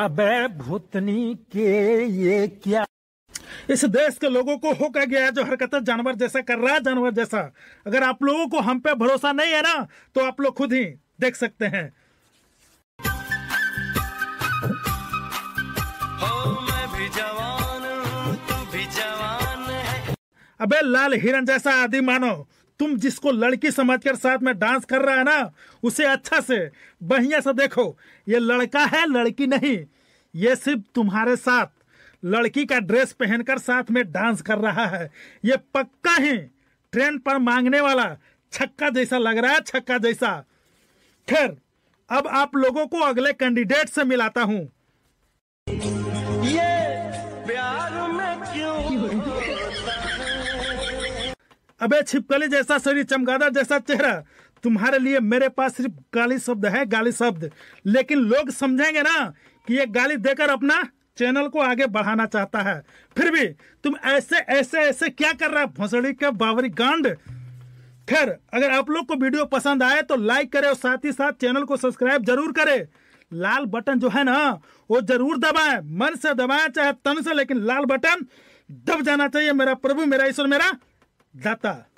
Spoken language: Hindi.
अबे भूतनी के ये क्या इस देश के लोगों को होकर गया है जो हरकत जानवर जैसा कर रहा है जानवर जैसा अगर आप लोगों को हम पे भरोसा नहीं है ना तो आप लोग खुद ही देख सकते हैं हाँ, अबे लाल हिरन जैसा आदि मानो तुम जिसको लड़की समझकर साथ में डांस कर रहा है ना उसे अच्छा से बढ़िया से देखो ये लड़का है लड़की नहीं ये सिर्फ तुम्हारे साथ लड़की का ड्रेस पहनकर साथ में डांस कर रहा है ये पक्का ही ट्रेन पर मांगने वाला छक्का जैसा लग रहा है छक्का जैसा खैर अब आप लोगों को अगले कैंडिडेट से मिलाता हूं अबे छिपकली जैसा शरीर चमगादड़ जैसा चेहरा तुम्हारे लिए मेरे पास सिर्फ गाली शब्द है गाली शब्द लेकिन लोग समझेंगे ना कि ये गाली देकर अपना चैनल को आगे बढ़ाना चाहता है फिर भी तुम ऐसे ऐसे ऐसे क्या कर रहा है भोसड़ी के बावरी गांड खैर अगर आप लोग को वीडियो पसंद आए तो लाइक करें और साथ ही साथ चैनल को सब्सक्राइब जरूर करें लाल बटन जो है ना वो जरूर दबाएं मन से दबाएं चाहे तन से लेकिन लाल बटन दब जाना चाहिए मेरा प्रभु मेरा ईश्वर मेरा data